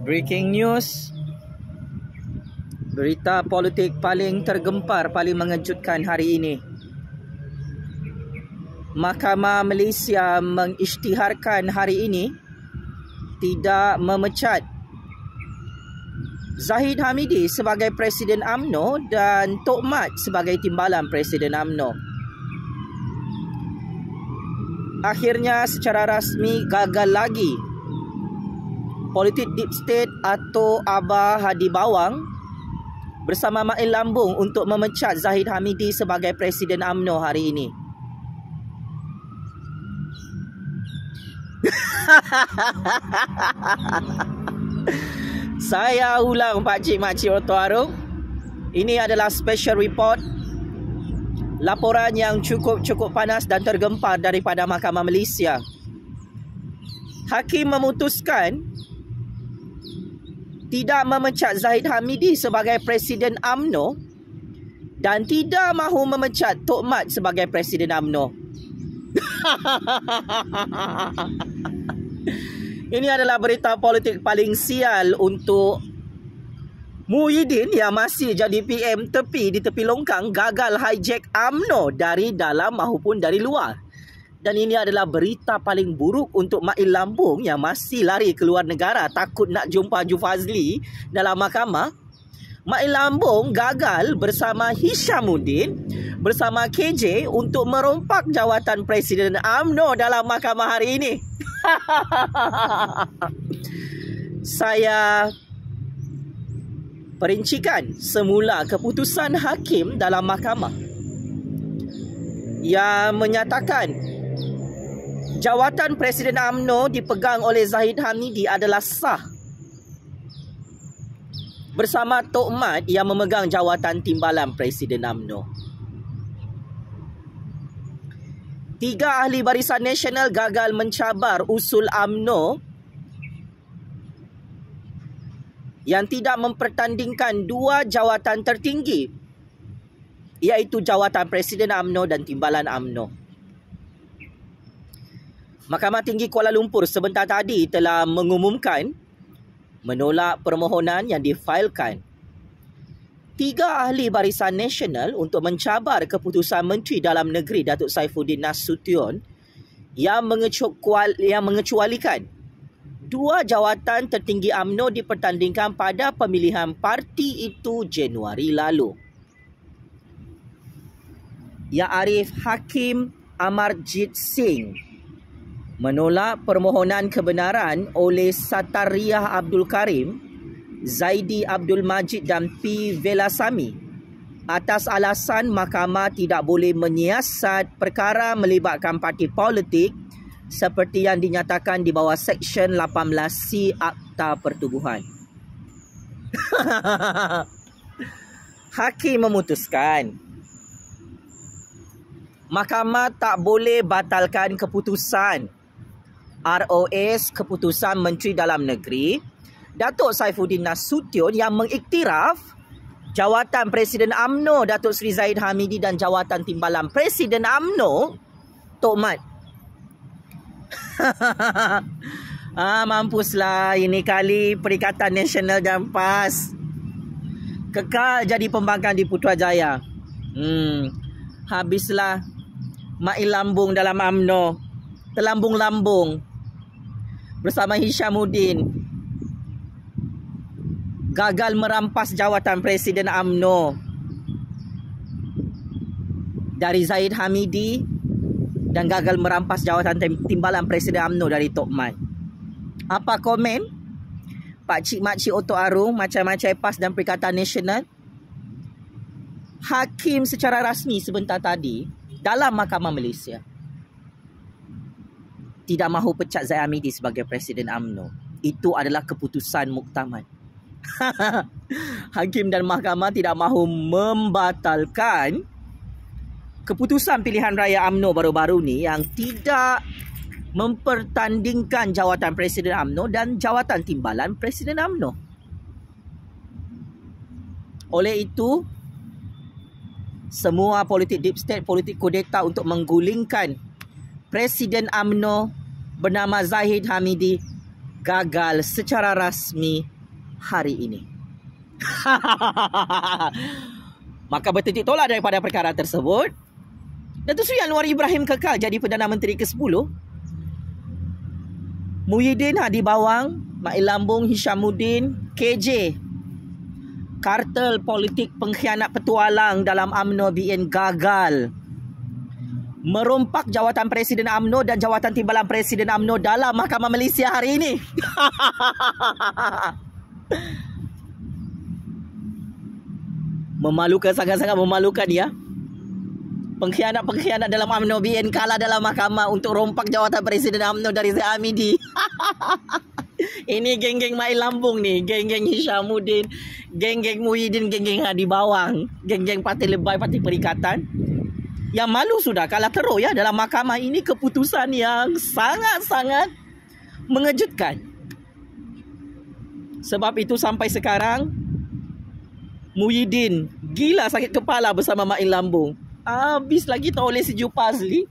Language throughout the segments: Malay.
Breaking news Berita politik paling tergempar paling mengejutkan hari ini Mahkamah Malaysia mengisytiharkan hari ini tidak memecat Zahid Hamidi sebagai Presiden AMNO dan Tok Mat sebagai timbalan Presiden AMNO. Akhirnya secara rasmi gagal lagi politik deep state atau Abah Hadi Bawang bersama Mak Lambung untuk memecat Zahid Hamidi sebagai Presiden AMNO hari ini. Saya ulang Pak Cik Mak Cik Roto Ini adalah special report laporan yang cukup-cukup panas dan tergempar daripada Mahkamah Malaysia. Hakim memutuskan tidak memecat Zahid Hamidi sebagai Presiden AMNO dan tidak mahu memecat Tok Mat sebagai Presiden AMNO. Ini adalah berita politik paling sial untuk Muhyiddin yang masih jadi PM tepi di tepi longkang gagal hijack AMNO dari dalam maupun dari luar dan ini adalah berita paling buruk untuk Mail Lambung yang masih lari keluar negara takut nak jumpa Jufazli dalam mahkamah. Mail Lambung gagal bersama Hishamuddin bersama KJ untuk merompak jawatan Presiden AMNO dalam mahkamah hari ini. Saya perincikan semula keputusan hakim dalam mahkamah yang menyatakan jawatan Presiden AMNO dipegang oleh Zahid Hamidi adalah sah bersama Tok Mat yang memegang jawatan timbalan Presiden AMNO. Tiga ahli barisan nasional gagal mencabar usul AMNO yang tidak mempertandingkan dua jawatan tertinggi iaitu jawatan Presiden AMNO dan timbalan AMNO. Mahkamah Tinggi Kuala Lumpur sebentar tadi telah mengumumkan menolak permohonan yang difailkan tiga ahli barisan nasional untuk mencabar keputusan Menteri Dalam Negeri Datuk Saifuddin Nasution yang yang mengecualikan dua jawatan tertinggi AMNO dipertandingkan pada pemilihan parti itu Januari lalu. Ya Arif Hakim Amarjit Singh menolak permohonan kebenaran oleh Satariah Abdul Karim, Zaidi Abdul Majid dan P. Velasami atas alasan mahkamah tidak boleh menyiasat perkara melibatkan parti politik seperti yang dinyatakan di bawah Seksyen 18C Akta Pertubuhan. Hakim memutuskan mahkamah tak boleh batalkan keputusan ROS Keputusan Menteri Dalam Negeri Datuk Saifuddin Nasution yang mengiktiraf jawatan Presiden AMNO Datuk Seri Zaid Hamidi dan jawatan timbalan Presiden AMNO Tok Mat. ah mampuslah ini kali Perikatan Nasional dan PAS kekal jadi pembangkang di Putrajaya. Hmm. Habislah mai lambung dalam AMNO. Terlambung-lambung bersama Hishamuddin gagal merampas jawatan Presiden AMNO dari Zaid Hamidi dan gagal merampas jawatan timbalan Presiden AMNO dari Tok Mai. Apa komen Pak Cik Mak Cik Otto Arung, macam-macam PAS dan Perikatan Nasional? Hakim secara rasmi sebentar tadi dalam Mahkamah Malaysia tidak mahu pecat Zain Amidi sebagai Presiden AMNO, Itu adalah keputusan muktamad. Hakim dan mahkamah tidak mahu membatalkan keputusan pilihan raya AMNO baru-baru ni yang tidak mempertandingkan jawatan Presiden AMNO dan jawatan timbalan Presiden AMNO. Oleh itu, semua politik deep state, politik kudeta untuk menggulingkan Presiden AMNO bernama Zahid Hamidi gagal secara rasmi hari ini. Maka bertitik tolak daripada perkara tersebut. Datuk Seri Anwar Ibrahim kekal jadi Perdana Menteri ke-10. Muhyiddin Hadi Bawang, Mail Lambung Hishamuddin, KJ. Kartel politik pengkhianat petualang dalam UMNO BN gagal merompak jawatan Presiden AMNO dan jawatan timbalan Presiden AMNO dalam Mahkamah Malaysia hari ini. memalukan sangat-sangat memalukan ya. Pengkhianat-pengkhianat dalam AMNO BN kalah dalam mahkamah untuk rompak jawatan Presiden AMNO dari Zia Amidi. ini geng-geng mai lambung ni. Geng-geng Hishamudin, geng-geng Muhyiddin, geng-geng Hadi Bawang, geng-geng Parti Lebai, Parti Perikatan. Yang malu sudah kalah teruk ya dalam mahkamah ini keputusan yang sangat-sangat mengejutkan. Sebab itu sampai sekarang Muhyiddin gila sakit kepala bersama Main Lambung. Habis lagi tak oleh si Jufazli.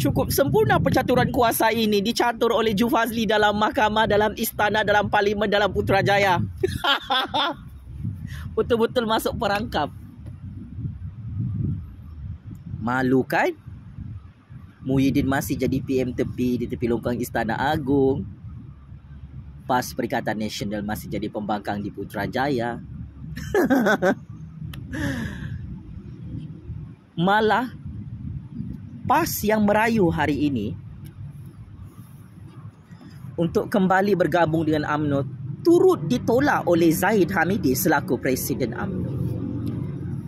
Cukup sempurna percaturan kuasa ini dicatur oleh Jufazli dalam mahkamah, dalam istana, dalam parlimen, dalam Putrajaya. Betul-betul masuk perangkap malukan Muhyiddin masih jadi PM tepi di tepi longkang Istana Agung PAS Perikatan Nasional masih jadi pembangkang di Putrajaya malah PAS yang merayu hari ini untuk kembali bergabung dengan AMNO turut ditolak oleh Zaid Hamidi selaku Presiden AMNO.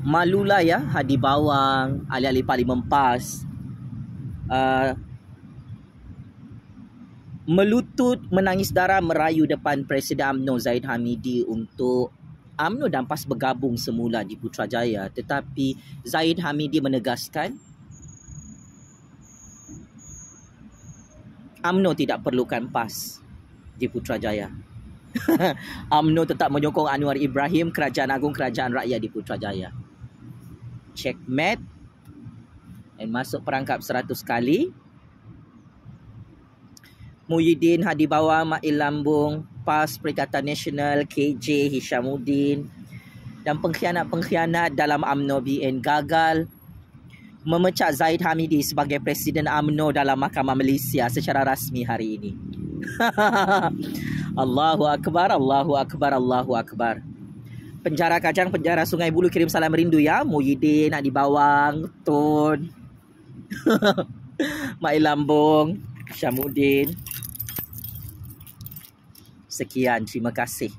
Malula ya Hadi Bawang Ali-ali Pali Mempas uh, Melutut menangis darah merayu depan Presiden UMNO Zaid Hamidi untuk UMNO dan PAS bergabung semula di Putrajaya tetapi Zaid Hamidi menegaskan UMNO tidak perlukan PAS di Putrajaya. UMNO tetap menyokong Anwar Ibrahim, Kerajaan Agung, Kerajaan Rakyat di Putrajaya check mat and masuk perangkap 100 kali Muhyiddin Hadi Bawa Mail Lambung PAS Perikatan Nasional KJ Hishamuddin dan pengkhianat-pengkhianat dalam AMNO BN gagal memecat Zaid Hamidi sebagai Presiden AMNO dalam Mahkamah Malaysia secara rasmi hari ini. Allahu Akbar, Allahu Akbar, Allahu Akbar penjara kacang, penjara sungai bulu kirim salam rindu ya. Muhyiddin nak dibawang, Tun. Mai Lambung, Syamuddin. Sekian, terima kasih.